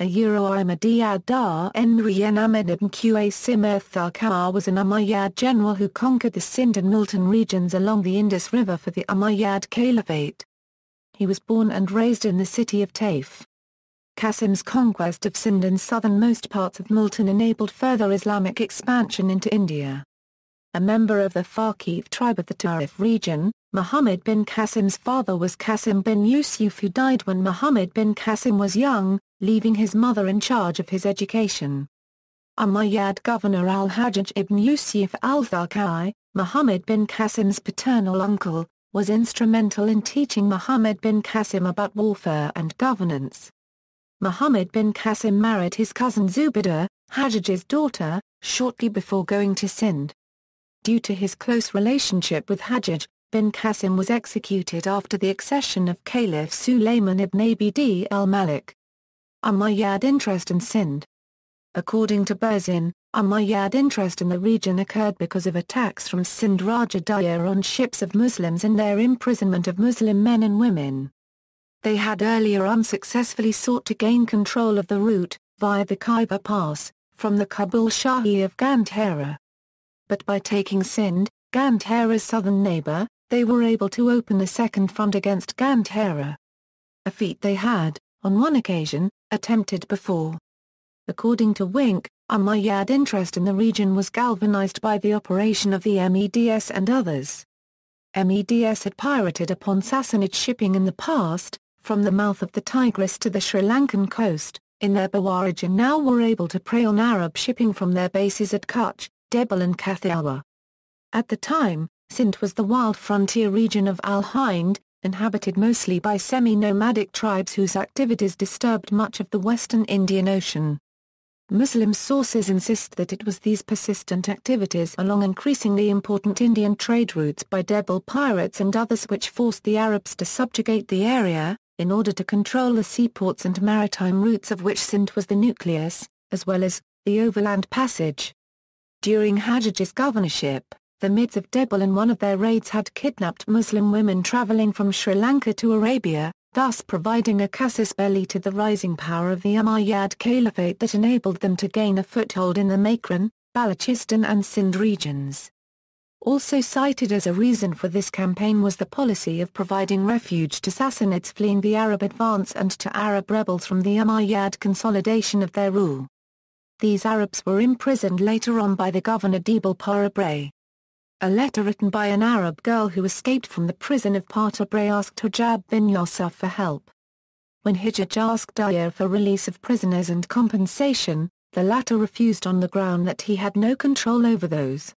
a euro Ahmadiyadar Enrien Ahmed Qasim was an Umayyad general who conquered the Sind and Multan regions along the Indus River for the Umayyad Caliphate. He was born and raised in the city of Taif. Qasim's conquest of Sind and southernmost parts of Multan enabled further Islamic expansion into India. A member of the Farkif tribe of the Tarif region, Muhammad bin Qasim's father was Qasim bin Yusuf who died when Muhammad bin Qasim was young, leaving his mother in charge of his education. Umayyad governor al-Hajjaj ibn Yusuf al-Thakai, Muhammad bin Qasim's paternal uncle, was instrumental in teaching Muhammad bin Qasim about warfare and governance. Muhammad bin Qasim married his cousin Zubaidah, Hajjaj's daughter, shortly before going to Sind. Due to his close relationship with Hajjaj, bin Qasim was executed after the accession of Caliph Sulayman ibn Abd al-Malik. Umayyad interest in Sind According to Berzin, Umayyad interest in the region occurred because of attacks from Sindh Raja Daya on ships of Muslims and their imprisonment of Muslim men and women. They had earlier unsuccessfully sought to gain control of the route, via the Khyber Pass, from the Kabul Shahi of Gandhara. But by taking Sindh, Gandhara's southern neighbor, they were able to open the second front against Gandhara. A feat they had, on one occasion, attempted before. According to Wink, Umayyad interest in the region was galvanized by the operation of the MEDS and others. MEDS had pirated upon Sassanid shipping in the past, from the mouth of the Tigris to the Sri Lankan coast, in their Bawarij and now were able to prey on Arab shipping from their bases at Kutch, Debal and Kathiawa. At the time, Sindh was the wild frontier region of Al Hind, inhabited mostly by semi-nomadic tribes whose activities disturbed much of the western Indian Ocean. Muslim sources insist that it was these persistent activities along increasingly important Indian trade routes by Debel pirates and others which forced the Arabs to subjugate the area, in order to control the seaports and maritime routes of which Sindh was the nucleus, as well as, the overland passage. During Hajjaj's governorship, the Mids of Debal in one of their raids had kidnapped Muslim women traveling from Sri Lanka to Arabia, thus providing a casus belli to the rising power of the Umayyad Caliphate that enabled them to gain a foothold in the Makran, Balochistan and Sindh regions. Also cited as a reason for this campaign was the policy of providing refuge to Sassanids fleeing the Arab advance and to Arab rebels from the Umayyad consolidation of their rule. These Arabs were imprisoned later on by the governor Debal Parabre. A letter written by an Arab girl who escaped from the prison of Partabray asked Hijab bin Yusuf for help. When Hijab asked Daya for release of prisoners and compensation, the latter refused on the ground that he had no control over those.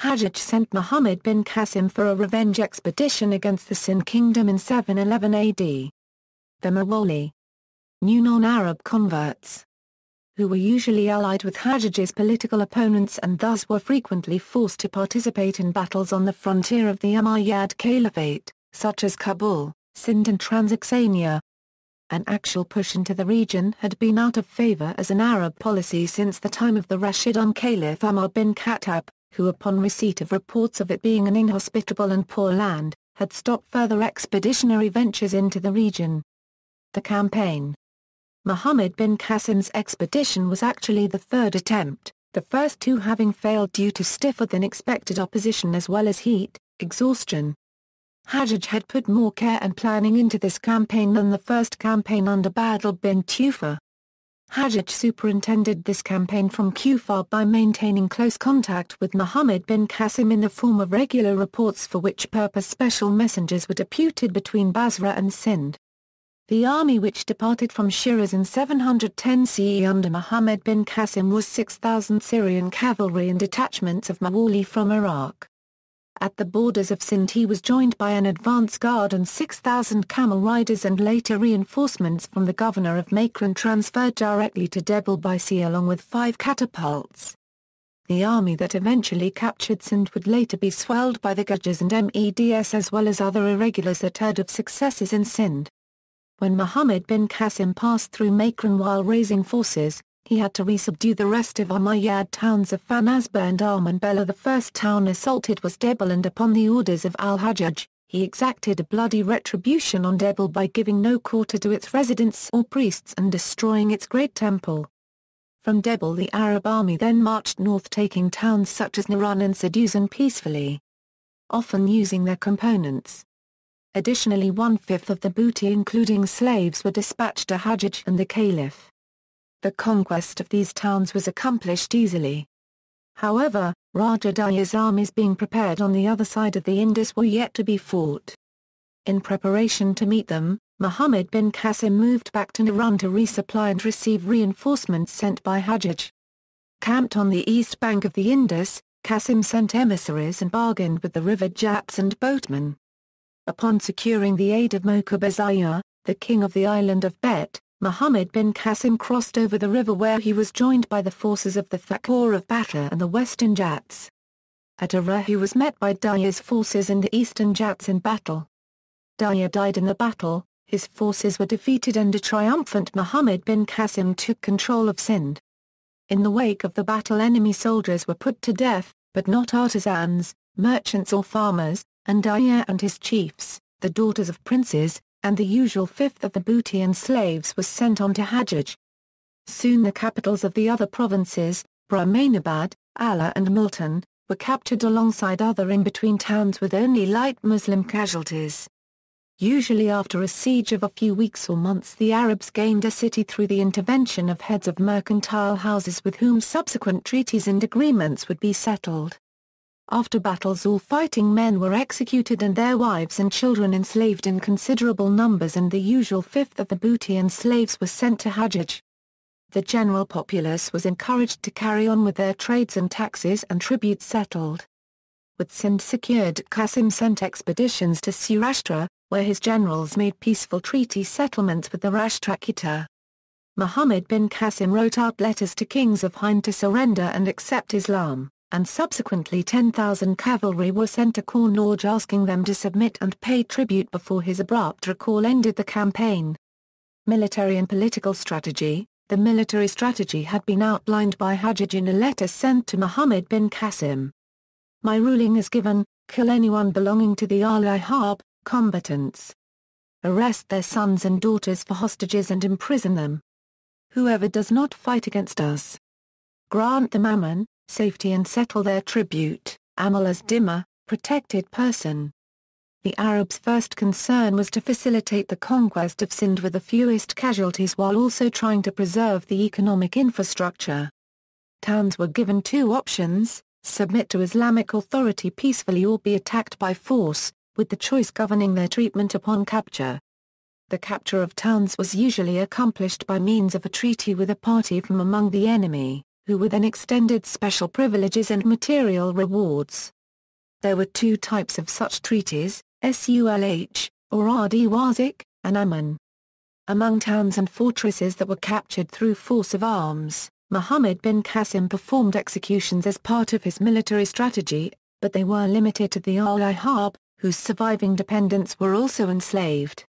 Hajjaj sent Muhammad bin Qasim for a revenge expedition against the Sin kingdom in 711 AD. The Mawali. New non-Arab converts, who were usually allied with Hajjaj's political opponents and thus were frequently forced to participate in battles on the frontier of the Umayyad Caliphate, such as Kabul, Sind and Transoxania. An actual push into the region had been out of favor as an Arab policy since the time of the Rashidun Caliph Umar bin Khattab, who upon receipt of reports of it being an inhospitable and poor land, had stopped further expeditionary ventures into the region. The campaign, Muhammad bin Qasim's expedition was actually the third attempt, the first two having failed due to stiffer-than-expected opposition as well as heat, exhaustion. Hajjaj had put more care and planning into this campaign than the first campaign under Badal bin Tufa. Hajjaj superintended this campaign from Kufar by maintaining close contact with Muhammad bin Qasim in the form of regular reports for which purpose special messengers were deputed between Basra and Sind. The army which departed from Shiraz in 710 CE under Muhammad bin Qasim was 6,000 Syrian cavalry and detachments of Mawali from Iraq. At the borders of Sindh he was joined by an advance guard and 6,000 camel riders and later reinforcements from the governor of Makran transferred directly to Debal by sea along with five catapults. The army that eventually captured Sindh would later be swelled by the Gudges and MEDS as well as other irregulars that heard of successes in Sindh. When Muhammad bin Qasim passed through Makran while raising forces, he had to resubdue the rest of Umayyad towns of Fanasba and Armanbela. The first town assaulted was Debel and upon the orders of al-Hajjaj, he exacted a bloody retribution on Debel by giving no quarter to its residents or priests and destroying its great temple. From Debel the Arab army then marched north taking towns such as Naran and Saduzan peacefully, often using their components. Additionally one-fifth of the booty including slaves were dispatched to Hajjaj and the Caliph. The conquest of these towns was accomplished easily. However, Raja Daya's armies being prepared on the other side of the Indus were yet to be fought. In preparation to meet them, Muhammad bin Qasim moved back to Naran to resupply and receive reinforcements sent by Hajjaj. Camped on the east bank of the Indus, Qasim sent emissaries and bargained with the river japs and boatmen. Upon securing the aid of Mokabeziah, the king of the island of Bet, Muhammad bin Qasim crossed over the river where he was joined by the forces of the Thakur of Bata and the Western Jats. At Arah he was met by Daya's forces and the Eastern Jats in battle. Daya died in the battle, his forces were defeated and a triumphant Muhammad bin Qasim took control of Sind. In the wake of the battle enemy soldiers were put to death, but not artisans, merchants or farmers, and Dyer and his chiefs, the daughters of princes, and the usual fifth of the booty and slaves was sent on to Hajjaj. Soon the capitals of the other provinces, Brahmanabad, Allah, and Multan, were captured alongside other in-between towns with only light Muslim casualties. Usually after a siege of a few weeks or months the Arabs gained a city through the intervention of heads of mercantile houses with whom subsequent treaties and agreements would be settled. After battles all fighting men were executed and their wives and children enslaved in considerable numbers and the usual fifth of the booty and slaves was sent to Hajjaj. The general populace was encouraged to carry on with their trades and taxes and tributes settled. With Sindh secured Qasim sent expeditions to Surashtra, where his generals made peaceful treaty settlements with the Rashtrakuta. Muhammad bin Qasim wrote out letters to kings of Hind to surrender and accept Islam and subsequently 10,000 cavalry were sent to Cornorge asking them to submit and pay tribute before his abrupt recall ended the campaign. Military and political strategy The military strategy had been outlined by Hajjaj in a letter sent to Muhammad bin Qasim. My ruling is given, kill anyone belonging to the Al-Ihab, combatants. Arrest their sons and daughters for hostages and imprison them. Whoever does not fight against us. Grant them Ammon, safety and settle their tribute, Amal as Dima, protected person. The Arabs' first concern was to facilitate the conquest of Sind with the fewest casualties while also trying to preserve the economic infrastructure. Towns were given two options, submit to Islamic authority peacefully or be attacked by force, with the choice governing their treatment upon capture. The capture of towns was usually accomplished by means of a treaty with a party from among the enemy who were then extended special privileges and material rewards. There were two types of such treaties, SULH, or Ardiwazik, and Amman. Among towns and fortresses that were captured through force of arms, Muhammad bin Qasim performed executions as part of his military strategy, but they were limited to the Al-Ihab, whose surviving dependents were also enslaved.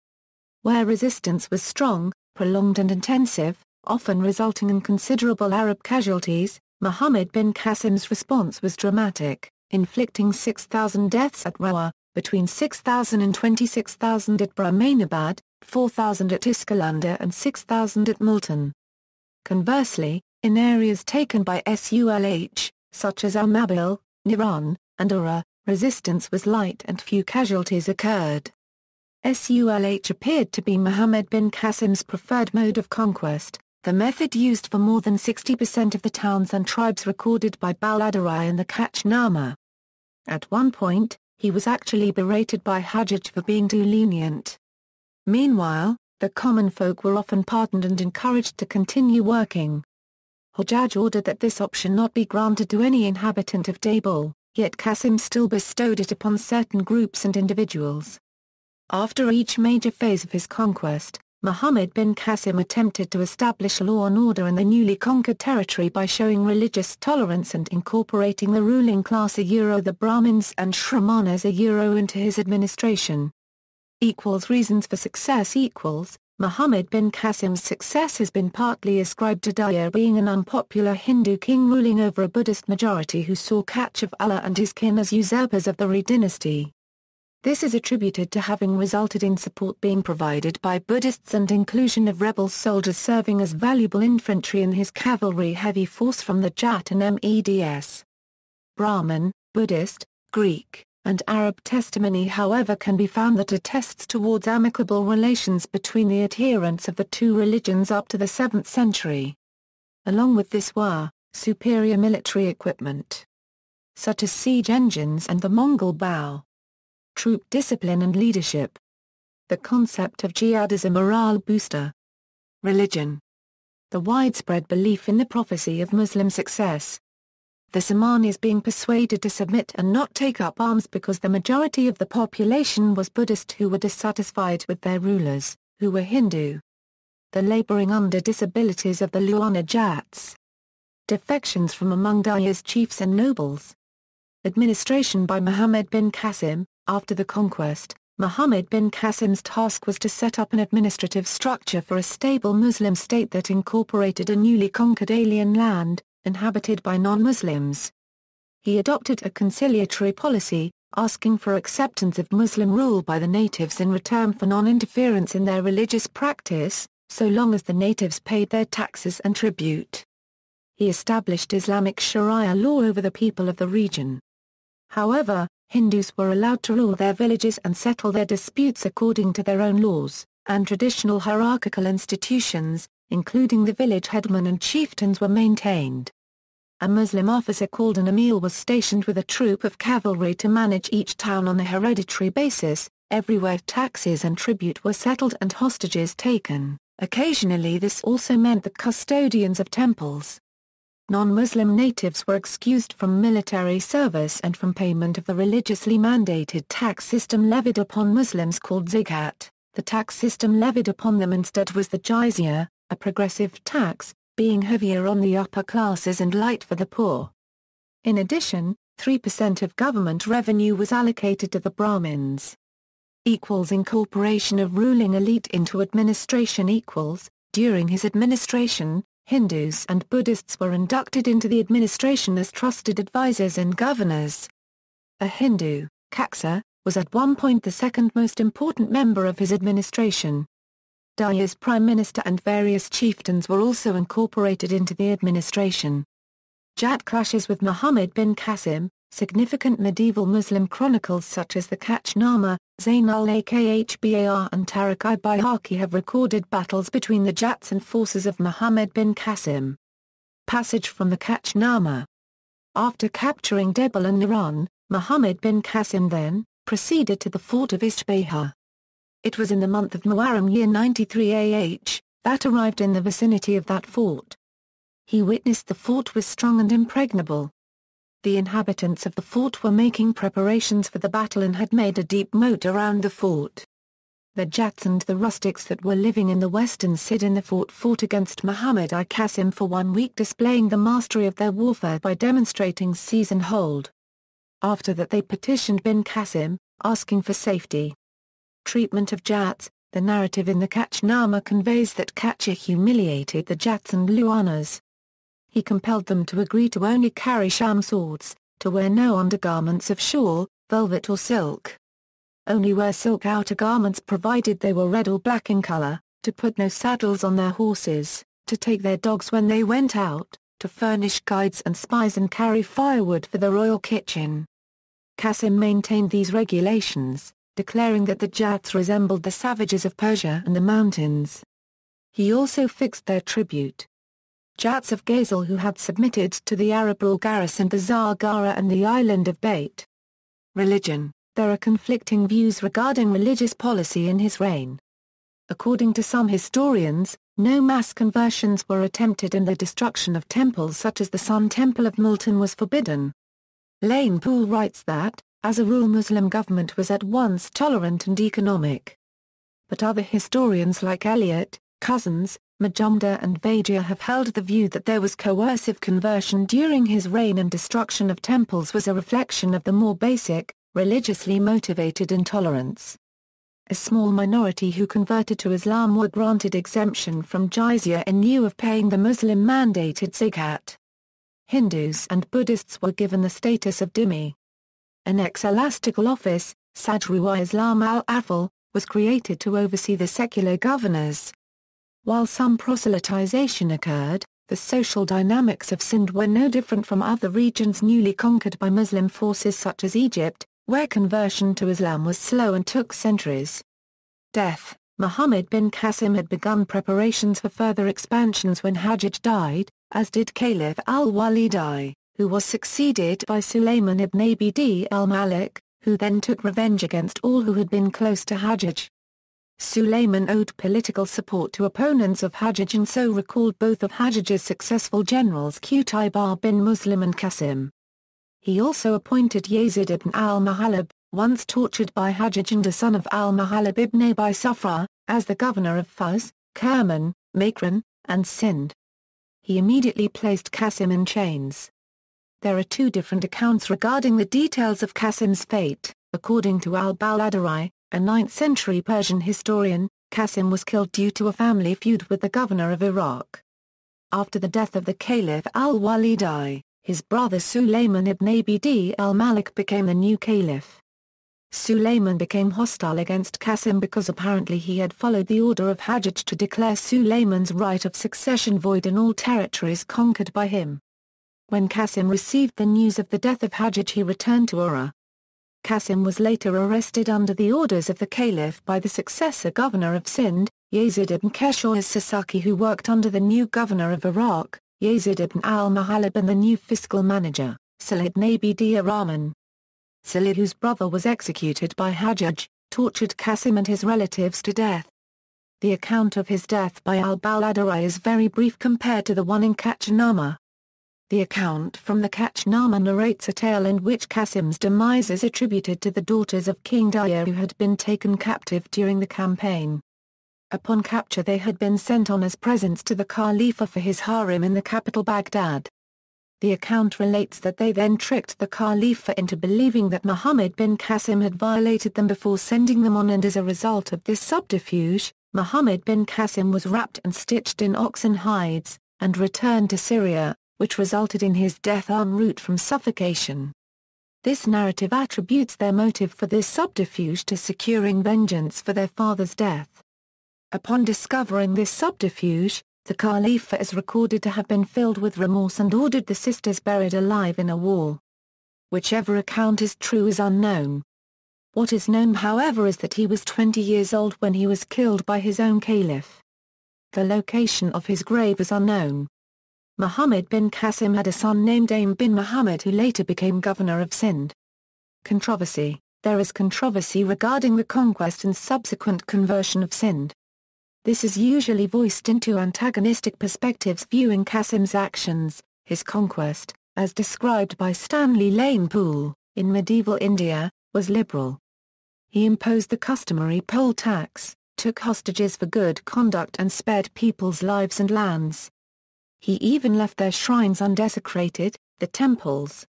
Where resistance was strong, prolonged and intensive, often resulting in considerable Arab casualties, Muhammad bin Qasim's response was dramatic, inflicting 6,000 deaths at Rawa, between 6,000 and 26,000 at Brahmanabad, 4,000 at Iskalander and 6,000 at Multan. Conversely, in areas taken by SULH, such as Amabil, Niran, and Ura, resistance was light and few casualties occurred. SULH appeared to be Muhammad bin Qasim's preferred mode of conquest, the method used for more than 60% of the towns and tribes recorded by Baladarai and the Kachnama. At one point, he was actually berated by Hajjaj for being too lenient. Meanwhile, the common folk were often pardoned and encouraged to continue working. Hajjaj ordered that this option not be granted to any inhabitant of Dabul, yet Qasim still bestowed it upon certain groups and individuals. After each major phase of his conquest, Muhammad bin Qasim attempted to establish law and order in the newly conquered territory by showing religious tolerance and incorporating the ruling class a Euro the Brahmins and Shramanas a Euro into his administration. Equals reasons for success equals, Muhammad bin Qasim's success has been partly ascribed to Daya being an unpopular Hindu king ruling over a Buddhist majority who saw of Allah and his kin as usurpers of the Re dynasty. This is attributed to having resulted in support being provided by Buddhists and inclusion of rebel soldiers serving as valuable infantry in his cavalry heavy force from the Jat and MEDS. Brahman, Buddhist, Greek, and Arab testimony however can be found that attests towards amicable relations between the adherents of the two religions up to the 7th century. Along with this were, superior military equipment, such as siege engines and the Mongol bow troop discipline and leadership. The concept of jihad is a morale booster. Religion. The widespread belief in the prophecy of Muslim success. The Samanis being persuaded to submit and not take up arms because the majority of the population was Buddhist who were dissatisfied with their rulers, who were Hindu. The laboring under disabilities of the Luana Jats. Defections from among Daya's chiefs and nobles. Administration by Muhammad bin Qasim, after the conquest, Muhammad bin Qasim's task was to set up an administrative structure for a stable Muslim state that incorporated a newly conquered alien land, inhabited by non-Muslims. He adopted a conciliatory policy, asking for acceptance of Muslim rule by the natives in return for non-interference in their religious practice, so long as the natives paid their taxes and tribute. He established Islamic Sharia law over the people of the region. However, Hindus were allowed to rule their villages and settle their disputes according to their own laws, and traditional hierarchical institutions, including the village headman and chieftains were maintained. A Muslim officer called an amil was stationed with a troop of cavalry to manage each town on a hereditary basis, everywhere taxes and tribute were settled and hostages taken. Occasionally this also meant the custodians of temples, non-Muslim natives were excused from military service and from payment of the religiously mandated tax system levied upon Muslims called zikat. The tax system levied upon them instead was the jizya, a progressive tax, being heavier on the upper classes and light for the poor. In addition, 3% of government revenue was allocated to the Brahmins. Equals incorporation of ruling elite into administration equals, during his administration, Hindus and Buddhists were inducted into the administration as trusted advisors and governors. A Hindu, Kaksa, was at one point the second most important member of his administration. Daya's prime minister and various chieftains were also incorporated into the administration. Jat clashes with Muhammad bin Qasim, Significant medieval Muslim chronicles such as the Kachnama, Zainal al-Akhbar and Tariq i-Bayhaqi have recorded battles between the Jats and forces of Muhammad bin Qasim. Passage from the Kachnama After capturing Debal and Naran, Muhammad bin Qasim then, proceeded to the fort of Ishbaha. It was in the month of Muharram year 93 AH, that arrived in the vicinity of that fort. He witnessed the fort was strong and impregnable, the inhabitants of the fort were making preparations for the battle and had made a deep moat around the fort. The Jats and the rustics that were living in the western Sid in the fort fought against Muhammad I Qasim for one week displaying the mastery of their warfare by demonstrating seize and hold. After that they petitioned bin Qasim, asking for safety. Treatment of Jats, the narrative in the Kachnama conveys that Kacha humiliated the Jats and Luanas, he compelled them to agree to only carry sham swords, to wear no undergarments of shawl, velvet or silk. Only wear silk outer garments provided they were red or black in color, to put no saddles on their horses, to take their dogs when they went out, to furnish guides and spies and carry firewood for the royal kitchen. Qasim maintained these regulations, declaring that the Jats resembled the savages of Persia and the mountains. He also fixed their tribute, Jats of Ghazal who had submitted to the Arab Bulgaris garrison the Gara, and the island of Bait. Religion There are conflicting views regarding religious policy in his reign. According to some historians, no mass conversions were attempted and the destruction of temples such as the Sun Temple of Multan was forbidden. Lane Poole writes that, as a rule Muslim government was at once tolerant and economic. But other historians like Eliot, Cousins, Majumdar and Bajia have held the view that there was coercive conversion during his reign and destruction of temples was a reflection of the more basic, religiously motivated intolerance. A small minority who converted to Islam were granted exemption from jizya in lieu of paying the Muslim-mandated zakat. Hindus and Buddhists were given the status of dhimmi. An ex-elastical office, Sajruwa Islam al-Afal, was created to oversee the secular governors, while some proselytization occurred, the social dynamics of Sindh were no different from other regions newly conquered by Muslim forces such as Egypt, where conversion to Islam was slow and took centuries. Death Muhammad bin Qasim had begun preparations for further expansions when Hajjaj died, as did Caliph al-Walid I, who was succeeded by Sulayman ibn Abd al-Malik, who then took revenge against all who had been close to Hajjaj. Suleiman owed political support to opponents of Hajjaj and so recalled both of Hajjaj's successful generals Qutaybar bin Muslim and Qasim. He also appointed Yazid ibn al-Muhallab, once tortured by Hajjaj and a son of al-Muhallab ibn Abi Safra, as the governor of Fuz, Kerman, Makran, and Sind. He immediately placed Qasim in chains. There are two different accounts regarding the details of Qasim's fate, according to al-Baladari, a 9th-century Persian historian, Qasim was killed due to a family feud with the governor of Iraq. After the death of the Caliph al-Walid I, his brother Sulayman ibn Abd al-Malik became the new caliph. Sulayman became hostile against Qasim because apparently he had followed the order of Hajjaj to declare Sulayman's right of succession void in all territories conquered by him. When Qasim received the news of the death of Hajjaj he returned to Ura, Qasim was later arrested under the orders of the caliph by the successor governor of Sindh, Yazid ibn Qeshur as-Sasaki who worked under the new governor of Iraq, Yazid ibn al Mahalib, and the new fiscal manager, Salid Nabi Rahman. Salid whose brother was executed by Hajjaj, tortured Qasim and his relatives to death. The account of his death by al Baladari is very brief compared to the one in Kachanama. The account from the Kachnama narrates a tale in which Kasim's demise is attributed to the daughters of King Daya who had been taken captive during the campaign. Upon capture they had been sent on as presents to the Khalifa for his harem in the capital Baghdad. The account relates that they then tricked the Khalifa into believing that Muhammad bin Qasim had violated them before sending them on and as a result of this subterfuge, Muhammad bin Qasim was wrapped and stitched in oxen hides, and returned to Syria which resulted in his death en route from suffocation. This narrative attributes their motive for this subterfuge to securing vengeance for their father's death. Upon discovering this subterfuge, the Khalifa is recorded to have been filled with remorse and ordered the sisters buried alive in a wall. Whichever account is true is unknown. What is known however is that he was 20 years old when he was killed by his own caliph. The location of his grave is unknown. Muhammad bin Qasim had a son named Aim bin Muhammad who later became governor of Sindh. Controversy There is controversy regarding the conquest and subsequent conversion of Sindh. This is usually voiced into antagonistic perspectives viewing Qasim's actions, his conquest, as described by Stanley Lane Poole, in medieval India, was liberal. He imposed the customary poll tax, took hostages for good conduct and spared people's lives and lands, he even left their shrines undesecrated, the temples,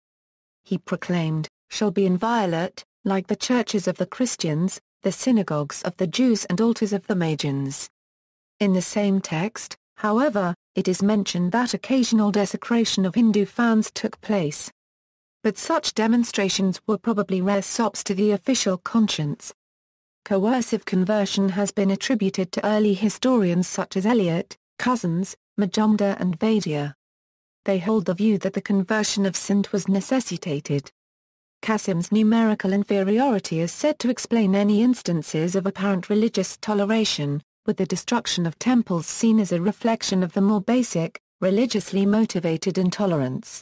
he proclaimed, shall be inviolate, like the churches of the Christians, the synagogues of the Jews and altars of the Magians. In the same text, however, it is mentioned that occasional desecration of Hindu fans took place. But such demonstrations were probably rare sops to the official conscience. Coercive conversion has been attributed to early historians such as Eliot, Cousins, Majumdar and Vaidya. They hold the view that the conversion of Sindh was necessitated. Qasim's numerical inferiority is said to explain any instances of apparent religious toleration, with the destruction of temples seen as a reflection of the more basic, religiously motivated intolerance.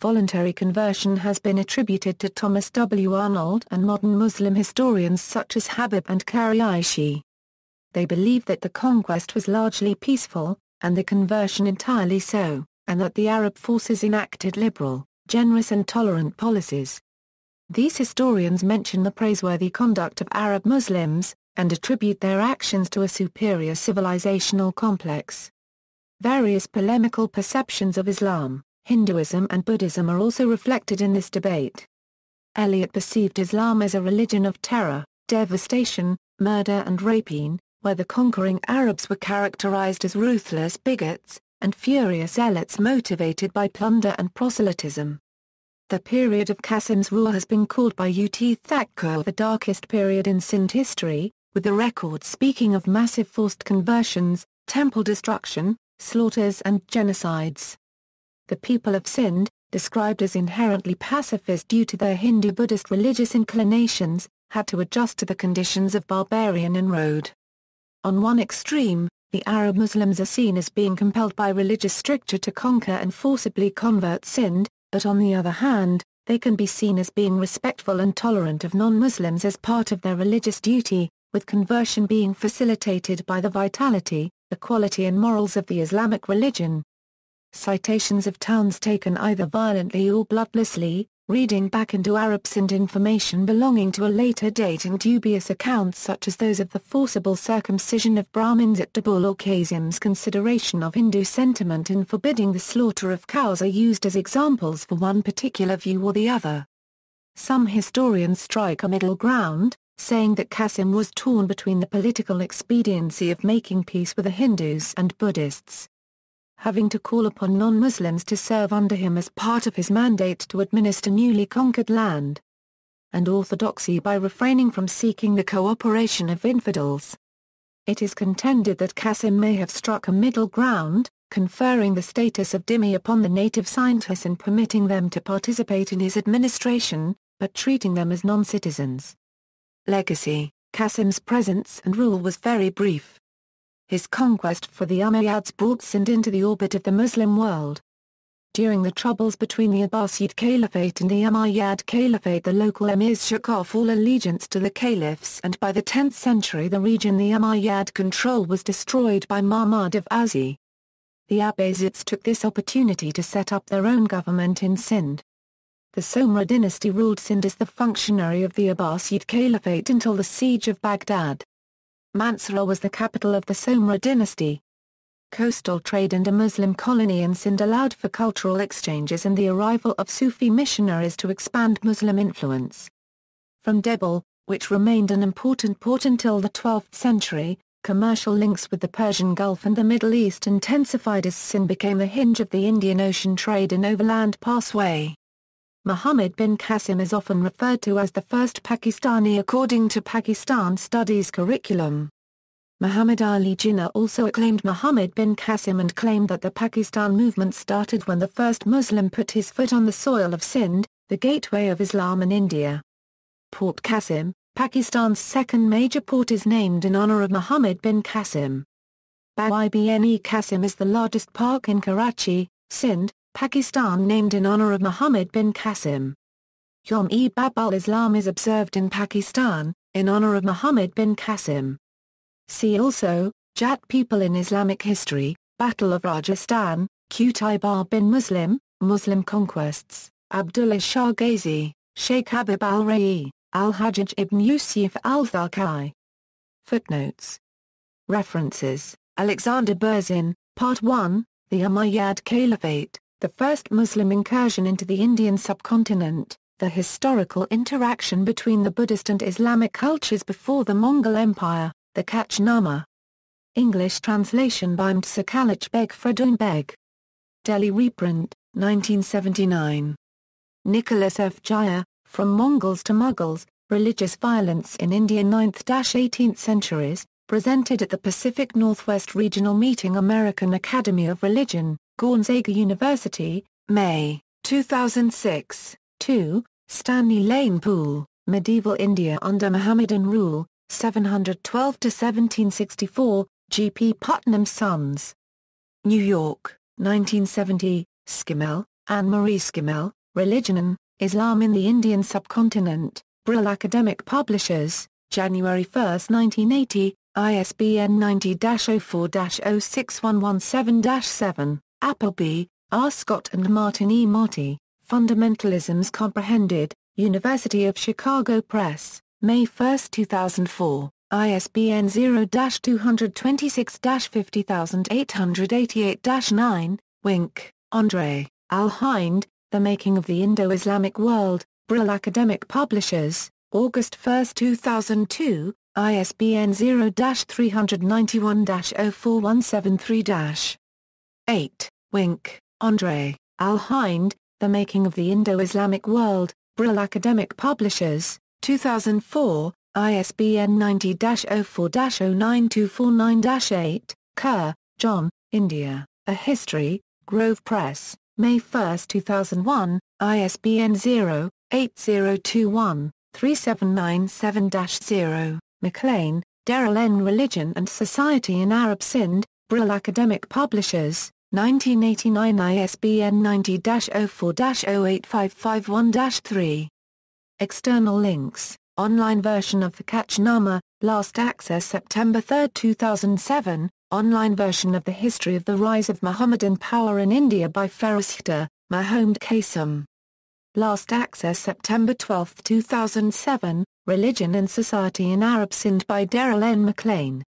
Voluntary conversion has been attributed to Thomas W. Arnold and modern Muslim historians such as Habib and Karaishi. They believe that the conquest was largely peaceful, and the conversion entirely so, and that the Arab forces enacted liberal, generous and tolerant policies. These historians mention the praiseworthy conduct of Arab Muslims, and attribute their actions to a superior civilizational complex. Various polemical perceptions of Islam, Hinduism and Buddhism are also reflected in this debate. Eliot perceived Islam as a religion of terror, devastation, murder and rapine, where the conquering Arabs were characterized as ruthless bigots, and furious zealots motivated by plunder and proselytism. The period of Qasim's rule has been called by U. T. Thakur the darkest period in Sindh history, with the record speaking of massive forced conversions, temple destruction, slaughters and genocides. The people of Sindh, described as inherently pacifist due to their Hindu-Buddhist religious inclinations, had to adjust to the conditions of barbarian inroad. On one extreme, the Arab Muslims are seen as being compelled by religious stricture to conquer and forcibly convert Sind, but on the other hand, they can be seen as being respectful and tolerant of non-Muslims as part of their religious duty, with conversion being facilitated by the vitality, the quality and morals of the Islamic religion. Citations of towns taken either violently or bloodlessly, reading back into Arabs and information belonging to a later date and dubious accounts such as those of the forcible circumcision of Brahmins at Dabul or Qasim's consideration of Hindu sentiment in forbidding the slaughter of cows are used as examples for one particular view or the other. Some historians strike a middle ground, saying that Qasim was torn between the political expediency of making peace with the Hindus and Buddhists, having to call upon non-Muslims to serve under him as part of his mandate to administer newly conquered land. And orthodoxy by refraining from seeking the cooperation of infidels. It is contended that Qasim may have struck a middle ground, conferring the status of dhimmi upon the native scientists and permitting them to participate in his administration, but treating them as non-citizens. Legacy Qasim's presence and rule was very brief his conquest for the Umayyads brought Sind into the orbit of the Muslim world. During the troubles between the Abbasid Caliphate and the Umayyad Caliphate the local emirs shook off all allegiance to the caliphs and by the 10th century the region the Umayyad control was destroyed by Mahmud of Azi. The Abbasids took this opportunity to set up their own government in Sind. The Somra dynasty ruled Sind as the functionary of the Abbasid Caliphate until the siege of Baghdad. Mansura was the capital of the Somra dynasty. Coastal trade and a Muslim colony in Sind allowed for cultural exchanges and the arrival of Sufi missionaries to expand Muslim influence. From Debal, which remained an important port until the 12th century, commercial links with the Persian Gulf and the Middle East intensified as Sind became the hinge of the Indian Ocean trade and overland passway. Mohammed bin Qasim is often referred to as the first Pakistani according to Pakistan Studies curriculum. Muhammad Ali Jinnah also acclaimed Muhammad bin Qasim and claimed that the Pakistan movement started when the first Muslim put his foot on the soil of Sindh, the gateway of Islam in India. Port Qasim, Pakistan's second major port is named in honor of Muhammad bin Qasim. Baibne Qasim is the largest park in Karachi, Sindh, Pakistan named in honor of Muhammad bin Qasim. Yom-e-Bab al-Islam is observed in Pakistan, in honor of Muhammad bin Qasim. See also, Jat people in Islamic history, Battle of Rajasthan, Qutaybar bin Muslim, Muslim conquests, Abdullah Shah Ghazi, Sheikh Habib al-Ra'i, al-Hajjaj ibn Yusuf al-Tharqai. Footnotes References Alexander Berzin, Part 1, The Umayyad Caliphate, the first Muslim incursion into the Indian subcontinent, the historical interaction between the Buddhist and Islamic cultures before the Mongol Empire, the Kachnama. English translation by Md Sakhalich Beg Fredun Beg. Delhi reprint, 1979. Nicholas F. Jaya, From Mongols to Mughals, Religious Violence in India 9th-18th Centuries, presented at the Pacific Northwest Regional Meeting American Academy of Religion, Gonzaga University, May, 2006, 2, Stanley Lane Pool, Medieval India under Mohammedan Rule, 712-1764, G. P. Putnam's Sons. New York, 1970, Skimmel, Anne-Marie Skimmel, Religion and Islam in the Indian Subcontinent, Brill Academic Publishers, January 1, 1980, ISBN 90-04-06117-7. Appleby, R. Scott and Martin E. Marty, Fundamentalisms Comprehended, University of Chicago Press, May 1, 2004, ISBN 0-226-50888-9, Wink, Andre, Al Hind, The Making of the Indo-Islamic World, Brill Academic Publishers, August 1, 2002, ISBN 0-391-04173- 8. Wink, Andre, Al-Hind, The Making of the Indo-Islamic World, Brill Academic Publishers, 2004, ISBN 90-04-09249-8, Kerr, John, India, A History, Grove Press, May 1, 2001, ISBN 0-8021-3797-0, McLean. Daryl N. Religion and Society in Arab Sind, Brill Academic Publishers, 1989 ISBN 90-04-08551-3. External links, online version of the Kachnama, last access September 3, 2007, online version of the history of the rise of Mohammedan power in India by Ferishta, Mahomed Qasim. Last access September 12, 2007, Religion and Society in Arab Sindh by Daryl N. McLean.